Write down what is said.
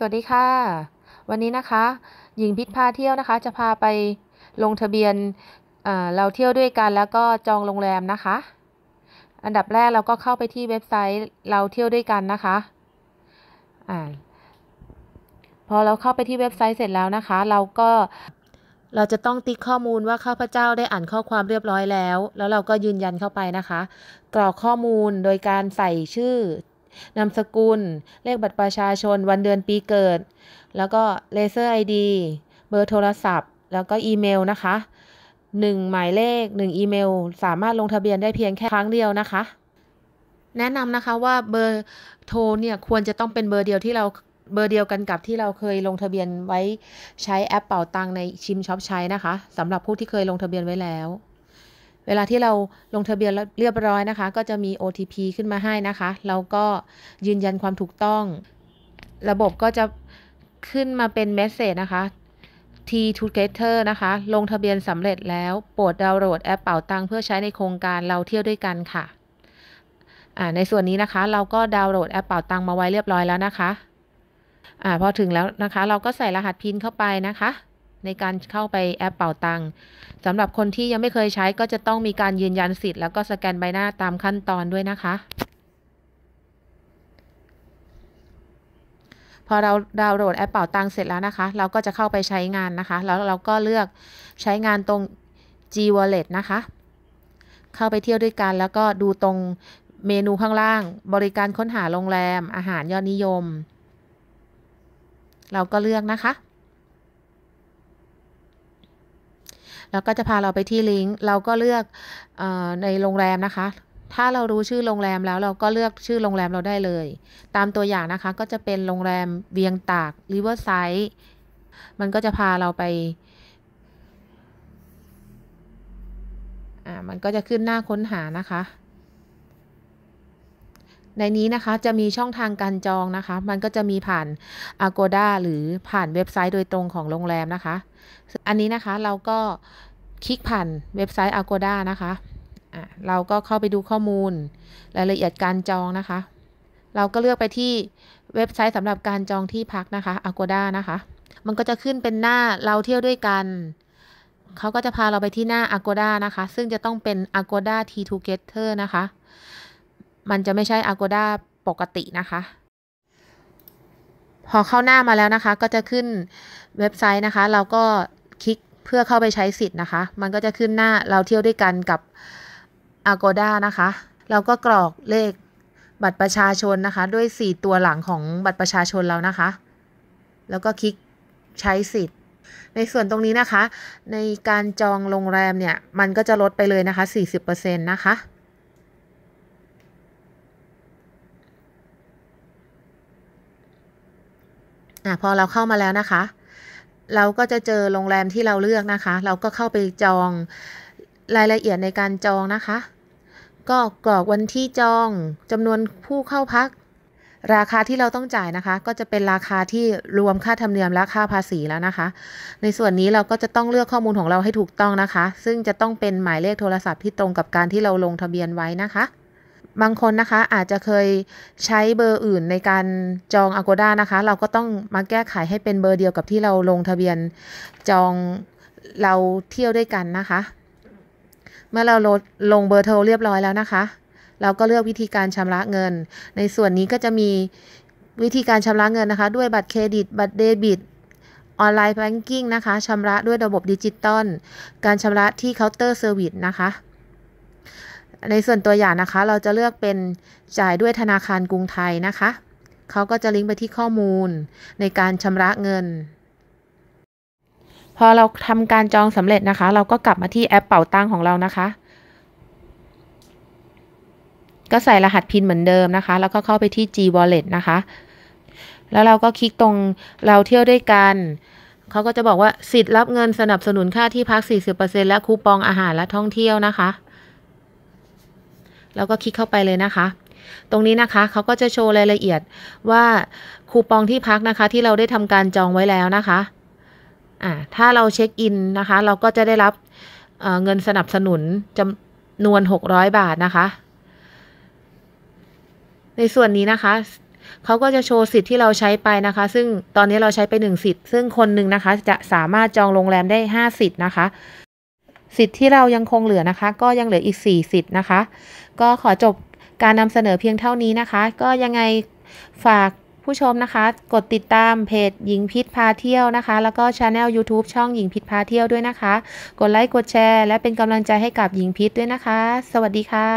สวัสดีค่ะ วันนี้นะคะ หญิงพิษพาเที่ยวนะคะ จะพาไปลงทะเบียนเราเที่ยวด้วยกันแล้วก็จอง โรงแรมนะคะ อันดับแรกเราก็เข้าไปที่เว็บไซต์เราเที่ยวด้วยกันนะคะอพอเราเข้าไปที่เว็บไซต์เสร็จแล้วนะคะ เราก็เราจะต้องติ๊กข้อมูลว่าข้าพเจ้าได้อ่านข้อความเรียบร้อยแล้ว แล้วเราก็ยืนยันเข้าไปนะคะ กรอกข้อมูลโดยการใส่ชื่อนามสกุล เลขบัตรประชาชน วันเดือน ปีเกิด แล้วก็เลเซอร์ไอดีเบอร์โทรศัพท์ แล้วก็อีเมลนะคะ 1 หมายเลข 1 อีเมล สามารถลงทะเบียนได้เพียงแค่ครั้งเดียวนะคะ แนะนำนะคะว่าเบอร์โทรเนี่ยควรจะต้องเป็นเบอร์เดียวที่เรา เบอร์เดียวกันกับที่เราเคยลงทะเบียนไว้ใช้แอปเป่าตังในชิมช็อปใช้นะคะ สำหรับผู้ที่เคยลงทะเบียนไว้แล้วเวลาที่เราลงทะเบียนเรียบร้อยนะคะ ก็จะมี OTP ขึ้นมาให้นะคะ แล้วก็ยืนยันความถูกต้อง ระบบก็จะขึ้นมาเป็นเมสเซจนะคะ T Together นะคะ ลงทะเบียนสำเร็จแล้วโปรดดาวน์โหลดแอปเป่าตังเพื่อใช้ในโครงการเราเที่ยวด้วยกันค่ะในส่วนนี้นะคะ เราก็ดาวน์โหลดแอปเป่าตังมาไว้เรียบร้อยแล้วนะคะอพอถึงแล้วนะคะ เราก็ใส่รหัสพินเข้าไปนะคะในการเข้าไปแอปเป่าตังค์สำหรับคนที่ยังไม่เคยใช้ก็จะต้องมีการยืนยันสิทธิ์แล้วก็สแกนใบหน้าตามขั้นตอนด้วยนะคะ พอเราดาวน์โหลดแอปเป่าตังค์เสร็จแล้วนะคะ เราก็จะเข้าไปใช้งานนะคะ แล้วเราก็เลือกใช้งานตรง G Wallet นะคะ เข้าไปเที่ยวด้วยกันแล้วก็ดูตรงเมนูข้างล่างบริการค้นหาโรงแรม อาหารยอดนิยม เราก็เลือกนะคะแล้วก็จะพาเราไปที่ลิงก์ เราก็เลือกอในโรงแรมนะคะ ถ้าเรารู้ชื่อโรงแรมแล้วเราก็เลือกชื่อโรงแรมเราได้เลย ตามตัวอย่างนะคะก็จะเป็นโรงแรมเวียงตากริเวอร์ไซด์ มันก็จะพาเราไป อ่า มันก็จะขึ้นหน้าค้นหานะคะในนี้นะคะ จะมีช่องทางการจองนะคะ มันก็จะมีผ่าน Agoda หรือผ่านเว็บไซต์โดยตรงของโรงแรมนะคะ อันนี้นะคะเราก็คลิกผ่านเว็บไซต์ Agoda นะคะะเราก็เข้าไปดูข้อมูลรายละเอียดการจองนะคะ เราก็เลือกไปที่เว็บไซต์สำหรับการจองที่พักนะคะ Agoda นะคะมันก็จะขึ้นเป็นหน้าเราเที่ยวด้วยกัน เขาก็จะพาเราไปที่หน้า Agoda นะคะ ซึ่งจะต้องเป็น Agoda T 2 g e t t e r นะคะมันจะไม่ใช่ Agoda ปกตินะคะ พอเข้าหน้ามาแล้วนะคะ ก็จะขึ้นเว็บไซต์นะคะ เราก็คลิกเพื่อเข้าไปใช้สิทธิ์นะคะ มันก็จะขึ้นหน้าเราเที่ยวด้วยกันกับ Agoda นะคะ เราก็กรอกเลขบัตรประชาชนนะคะ ด้วย4 ตัวหลังของบัตรประชาชนเรานะคะ แล้วก็คลิกใช้สิทธิ์ ในส่วนตรงนี้นะคะ ในการจองโรงแรมเนี่ยมันก็จะลดไปเลยนะคะ40%นะคะอะพอเราเข้ามาแล้วนะคะ เราก็จะเจอโรงแรมที่เราเลือกนะคะ เราก็เข้าไปจองรายละเอียดในการจองนะคะ ก็กรอกวันที่จองจำนวนผู้เข้าพัก ราคาที่เราต้องจ่ายนะคะ ก็จะเป็นราคาที่รวมค่าธรรมเนียมและค่าภาษีแล้วนะคะ ในส่วนนี้เราก็จะต้องเลือกข้อมูลของเราให้ถูกต้องนะคะ ซึ่งจะต้องเป็นหมายเลขโทรศัพท์ที่ตรงกับการที่เราลงทะเบียนไว้นะคะบางคนนะคะอาจจะเคยใช้เบอร์อื่นในการจอง Agoda นะคะ เราก็ต้องมาแก้ไขให้เป็นเบอร์เดียวกับที่เราลงทะเบียนจองเราเที่ยวด้วยกันนะคะ เมื่อเราลดลงเบอร์โทรเรียบร้อยแล้วนะคะ เราก็เลือกวิธีการชำระเงิน ในส่วนนี้ก็จะมีวิธีการชำระเงินนะคะ ด้วยบัตรเครดิตบัตรเดบิตออนไลน์แบงกิ้งนะคะชำระด้วยระบบดิจิตอลการชำระที่เคาน์เตอร์เซอร์วิสนะคะในส่วนตัวอย่างนะคะเราจะเลือกเป็นจ่ายด้วยธนาคารกรุงไทยนะคะเขาก็จะลิงก์ไปที่ข้อมูลในการชำระเงิน พอเราทำการจองสำเร็จนะคะเราก็กลับมาที่แอปเป่าตังของเรานะคะ ก็ใส่รหัสพินเหมือนเดิมนะคะแล้วก็เข้าไปที่ G Wallet นะคะ แล้วเราก็คลิกตรงเราเที่ยวด้วยกันเขาก็จะบอกว่าสิทธิ์รับเงินสนับสนุนค่าที่พัก 40%และคูปองอาหารและท่องเที่ยวนะคะแล้วก็คลิกเข้าไปเลยนะคะ ตรงนี้นะคะเขาก็จะโชว์รายละเอียดว่าคูปองที่พักนะคะ ที่เราได้ทำการจองไว้แล้วนะคะ อ่าถ้าเราเช็คอินนะคะเราก็จะได้รับเเงินสนับสนุนจำนวน 600 บาทนะคะ ในส่วนนี้นะคะ เขาก็จะโชว์สิทธิ์ที่เราใช้ไปนะคะ ซึ่งตอนนี้เราใช้ไป1สิทธิ์ซึ่งคนหนึ่งนะคะ จะสามารถจองโรงแรมได้5สิทธิ์นะคะสิทธิ์ที่เรายังคงเหลือนะคะ ก็ยังเหลืออีก4สิทธิ์นะคะ ก็ขอจบการนำเสนอเพียงเท่านี้นะคะ ก็ยังไงฝากผู้ชมนะคะ กดติดตามเพจหญิงพิษพาเที่ยวนะคะ แล้วก็ช anel YouTube ช่องหญิงพิษพาเที่ยวด้วยนะคะ กดไลค์กดแชร์และเป็นกำลังใจให้กับหญิงพิษด้วยนะคะ สวัสดีค่ะ